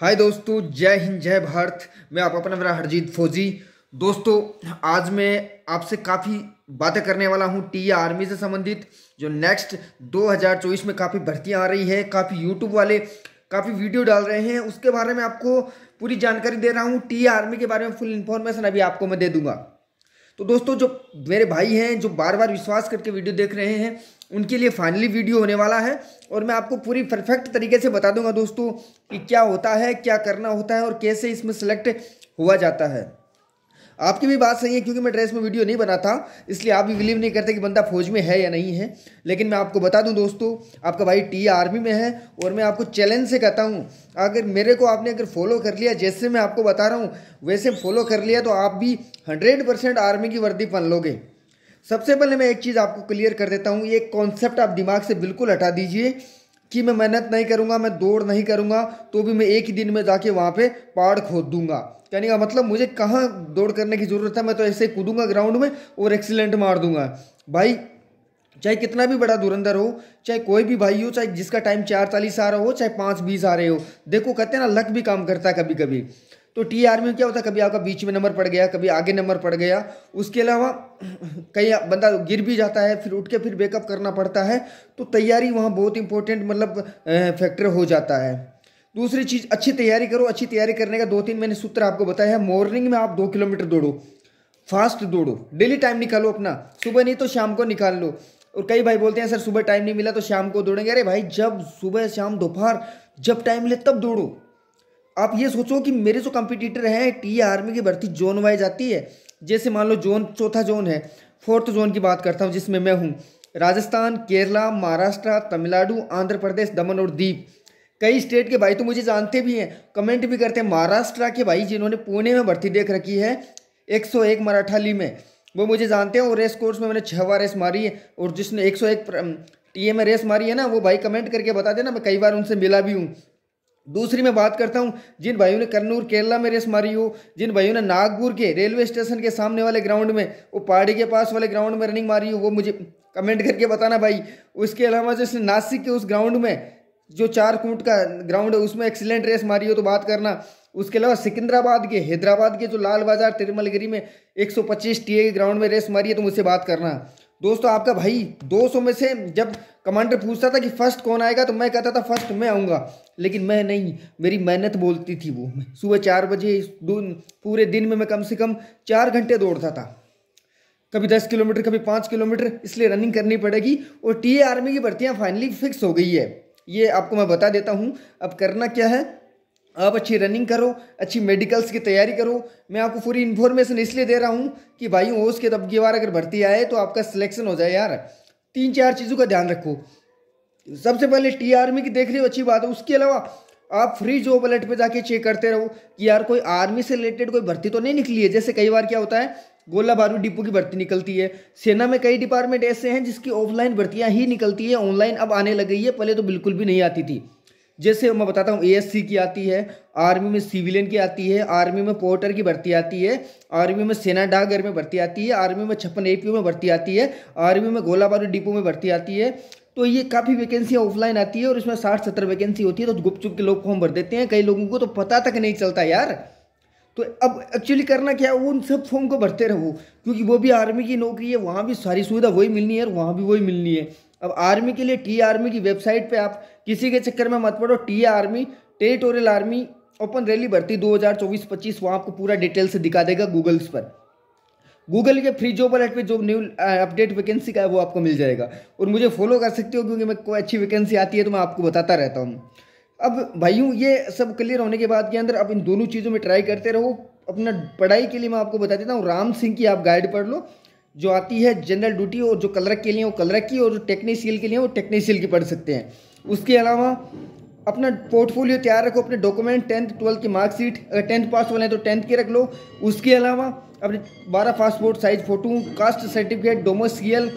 हाय दोस्तों जय हिंद जय भारत मैं आप अपना मेरा हरजीत फौजी दोस्तों आज मैं आपसे काफ़ी बातें करने वाला हूँ टी आर्मी से संबंधित जो नेक्स्ट 2024 में काफ़ी भर्तियाँ आ रही है काफ़ी यूट्यूब वाले काफ़ी वीडियो डाल रहे हैं उसके बारे में आपको पूरी जानकारी दे रहा हूँ टी आर्मी के बारे में फुल इन्फॉर्मेशन अभी आपको मैं दे दूँगा तो दोस्तों जो मेरे भाई हैं जो बार बार विश्वास करके वीडियो देख रहे हैं उनके लिए फाइनली वीडियो होने वाला है और मैं आपको पूरी परफेक्ट तरीके से बता दूंगा दोस्तों कि क्या होता है क्या करना होता है और कैसे इसमें सेलेक्ट हुआ जाता है आपकी भी बात सही है क्योंकि मैं ड्रेस में वीडियो नहीं बना था इसलिए आप भी बिलीव नहीं करते कि बंदा फौज में है या नहीं है लेकिन मैं आपको बता दूं दोस्तों आपका भाई टी आर्मी में है और मैं आपको चैलेंज से कहता हूं अगर मेरे को आपने अगर फॉलो कर लिया जैसे मैं आपको बता रहा हूँ वैसे फॉलो कर लिया तो आप भी हंड्रेड आर्मी की वर्दी पहन लोगे सबसे पहले मैं एक चीज़ आपको क्लियर कर देता हूँ ये कॉन्सेप्ट आप दिमाग से बिल्कुल हटा दीजिए कि मैं मेहनत नहीं करूँगा मैं दौड़ नहीं करूँगा तो भी मैं एक ही दिन में जाके वहाँ पे पहाड़ खोद दूंगा कहने का मतलब मुझे कहाँ दौड़ करने की ज़रूरत है मैं तो ऐसे ही कूदूंगा ग्राउंड में और एक्सीलेंट मार दूंगा भाई चाहे कितना भी बड़ा दुरंधर हो चाहे कोई भी भाई हो चाहे जिसका टाइम चार चालीस आ रहा हो चाहे पाँच बीस आ रहे हो देखो कहते हैं ना लक भी काम करता है कभी कभी तो टी आर में क्या होता है कभी आपका बीच में नंबर पड़ गया कभी आगे नंबर पड़ गया उसके अलावा कई बंदा गिर भी जाता है फिर उठ के फिर बेकअप करना पड़ता है तो तैयारी वहाँ बहुत इंपॉर्टेंट मतलब फैक्टर हो जाता है दूसरी चीज़ अच्छी तैयारी करो अच्छी तैयारी करने का दो तीन मैंने सूत्र आपको बताया है मॉर्निंग में आप दो किलोमीटर दौड़ो फास्ट दौड़ो डेली टाइम निकालो अपना सुबह नहीं तो शाम को निकाल लो और कई भाई बोलते हैं सर सुबह टाइम नहीं मिला तो शाम को दौड़ेंगे अरे भाई जब सुबह शाम दोपहर जब टाइम मिले तब दौड़ो आप ये सोचो कि मेरे जो कंपिटिटर हैं टी आर्मी की भर्ती जोन वाइज आती है जैसे मान लो जोन चौथा जोन है फोर्थ जोन की बात करता हूँ जिसमें मैं हूँ राजस्थान केरला महाराष्ट्र तमिलनाडु आंध्र प्रदेश दमन और दीप कई स्टेट के भाई तो मुझे जानते भी हैं कमेंट भी करते हैं महाराष्ट्र के भाई जिन्होंने पुणे में भर्ती देख रखी है 101 मराठाली में वो मुझे जानते हैं और रेस कोर्स में मैंने छः बार रेस मारी है और जिसने 101 टीए में रेस मारी है ना वो भाई कमेंट करके बता देना मैं कई बार उनसे मिला भी हूँ दूसरी मैं बात करता हूँ जिन भाइयों ने कन्नूर केरला में रेस मारी हो जिन भाइयों ने नागपुर के रेलवे स्टेशन के सामने वाले ग्राउंड में वो पहाड़ी के पास वाले ग्राउंड में रनिंग मारी हो वो मुझे कमेंट करके बताना भाई उसके अलावा जैसे नासिक के उस ग्राउंड में जो चार फूट का ग्राउंड है उसमें एक्सीलेंट रेस मारी हो तो बात करना उसके अलावा सिकंदराबाद के हैदराबाद के जो लाल बाजार तिरमलगिरी में 125 ए के ग्राउंड में रेस मारी है तो मुझसे बात करना दोस्तों आपका भाई 200 में से जब कमांडर पूछता था कि फर्स्ट कौन आएगा तो मैं कहता था फर्स्ट मैं आऊँगा लेकिन मैं नहीं मेरी मेहनत बोलती थी वो सुबह चार बजे पूरे दिन में मैं कम से कम चार घंटे दौड़ता था कभी दस किलोमीटर कभी पाँच किलोमीटर इसलिए रनिंग करनी पड़ेगी और टी आर्मी की भर्तियाँ फाइनली फिक्स हो गई है ये आपको मैं बता देता हूँ अब करना क्या है आप अच्छी रनिंग करो अच्छी मेडिकल्स की तैयारी करो मैं आपको पूरी इन्फॉर्मेशन इसलिए दे रहा हूँ कि भाई ओस के तबकी बार अगर भर्ती आए तो आपका सिलेक्शन हो जाए यार तीन चार चीज़ों का ध्यान रखो सबसे पहले टी आर्मी की देख रहे हो अच्छी बात है उसके अलावा आप फ्री जॉब अलर्ट पे जाके चेक करते रहो कि यार कोई आर्मी से रिलेटेड कोई भर्ती तो नहीं निकली है जैसे कई बार क्या होता है गोला बारू डिपो की भर्ती निकलती है सेना में कई डिपार्टमेंट ऐसे हैं जिसकी ऑफलाइन भर्तियां ही निकलती है ऑनलाइन अब आने लग गई है पहले तो बिल्कुल भी नहीं आती थी जैसे मैं बताता हूँ एएससी की आती है आर्मी में सिविलियन की आती है आर्मी में पोर्टर की भर्ती आती है आर्मी में सेना डाकघर में भर्ती आती है आर्मी में छप्पन ए में भर्ती आती है आर्मी में गोला बारू डिपो में भर्ती आती है तो ये काफ़ी वैकेंसियाँ ऑफलाइन आती है और इसमें साठ सत्तर वैकेंसी होती है तो गुपचुप के लोग फॉर्म भर देते हैं कई लोगों को तो पता तक नहीं चलता यार तो अब एक्चुअली करना क्या है उन सब फॉर्म को भरते रहो क्योंकि वो भी आर्मी की नौकरी है वहाँ भी सारी सुविधा वही मिलनी है और वहाँ भी वही मिलनी है अब आर्मी के लिए टी आर्मी की वेबसाइट पे आप किसी के चक्कर में मत पड़ो T army territorial army open rally भर्ती चौबीस पच्चीस वहाँ आपको पूरा डिटेल से दिखा देगा गूगल्स पर गूगल के फ्री जॉब अलर्ट पे जो न्यू अपडेट वैकेंसी का है वो आपको मिल जाएगा और मुझे फॉलो कर सकते हो क्योंकि मैं कोई अच्छी वैकेंसी आती है तो मैं आपको बताता रहता हूँ अब भाइयों ये सब क्लियर होने के बाद के अंदर आप इन दोनों चीज़ों में ट्राई करते रहो अपना पढ़ाई के लिए मैं आपको बता देता हूँ राम सिंह की आप गाइड पढ़ लो जो आती है जनरल ड्यूटी और जो कलरक के लिए वो कलरक की और जो टेक्नीशियल के लिए वो टेक्नीशियल की पढ़ सकते हैं उसके अलावा अपना पोर्टफोलियो तैयार रखो अपने डॉक्यूमेंट टेंथ ट्वेल्थ की मार्कशीट अगर टेंथ पास वाले हैं तो टेंथ की रख लो उसके अलावा अपने बारह passport size photo caste certificate domicile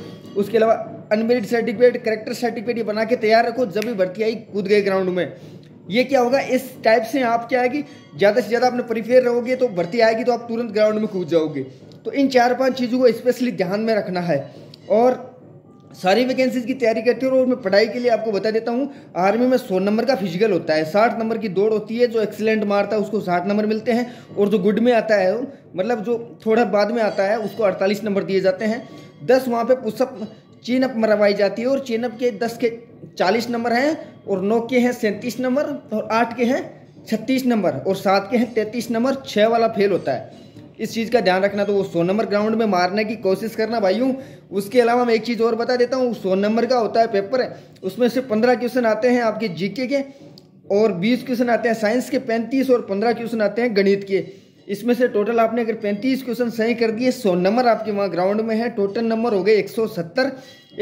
उसके अलावा अनमेरिड सर्टिफिकेट करेक्टर सर्टिफिकेट ये बना के तैयार रखो जब भी भर्ती आई कूद गए ग्राउंड में ये क्या होगा इस टाइप से आप क्या आएगी ज़्यादा से ज़्यादा अपने प्रिपेयर रहोगे तो भर्ती आएगी तो आप तुरंत ग्राउंड में कूद जाओगे तो इन चार पांच चीज़ों को स्पेशली ध्यान में रखना है और सारी वैकेंसीज की तैयारी करते हो और मैं पढ़ाई के लिए आपको बता देता हूँ आर्मी में सौ नंबर का फिजिकल होता है साठ नंबर की दौड़ होती है जो एक्सीलेंट मारता है उसको साठ नंबर मिलते हैं और जो गुड में आता है मतलब जो थोड़ा बाद में आता है उसको अड़तालीस नंबर दिए जाते हैं दस वहाँ पर पुशअप चीनअप मरवाई जाती है और चीनअप के दस के चालीस नंबर हैं और नौ के हैं सैंतीस नंबर और आठ के हैं छत्तीस नंबर और सात के हैं तैंतीस नंबर छः वाला फेल होता है इस चीज़ का ध्यान रखना तो वो सौ नंबर ग्राउंड में मारने की कोशिश करना भाइयों उसके अलावा मैं एक चीज़ और बता देता हूँ सौ नंबर का होता है पेपर उसमें से पंद्रह क्वेश्चन आते हैं आपके जीके के और बीस क्वेश्चन आते हैं साइंस के पैंतीस और पंद्रह क्वेश्चन आते हैं गणित के इसमें से टोटल आपने अगर पैंतीस क्वेश्चन सही कर दिए सौ नंबर आपके वहाँ ग्राउंड में है टोटल नंबर हो गए एक सौ सत्तर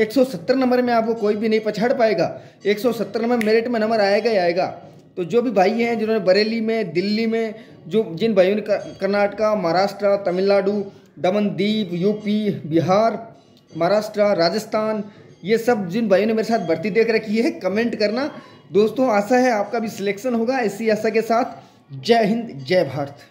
एक सौ सत्तर नंबर में आपको कोई भी नहीं पछाड़ पाएगा एक सौ सत्तर नंबर मेरिट में नंबर आएगा ही आएगा तो जो भी भाई हैं जिन्होंने बरेली में दिल्ली में जो जिन भाइयों ने कर्नाटका महाराष्ट्र तमिलनाडु दमन दीप यूपी बिहार महाराष्ट्र राजस्थान ये सब जिन भाइयों ने मेरे साथ भर्ती देख रखी है कमेंट करना दोस्तों आशा है आपका भी सिलेक्शन होगा इसी आशा के साथ जय हिंद जय भारत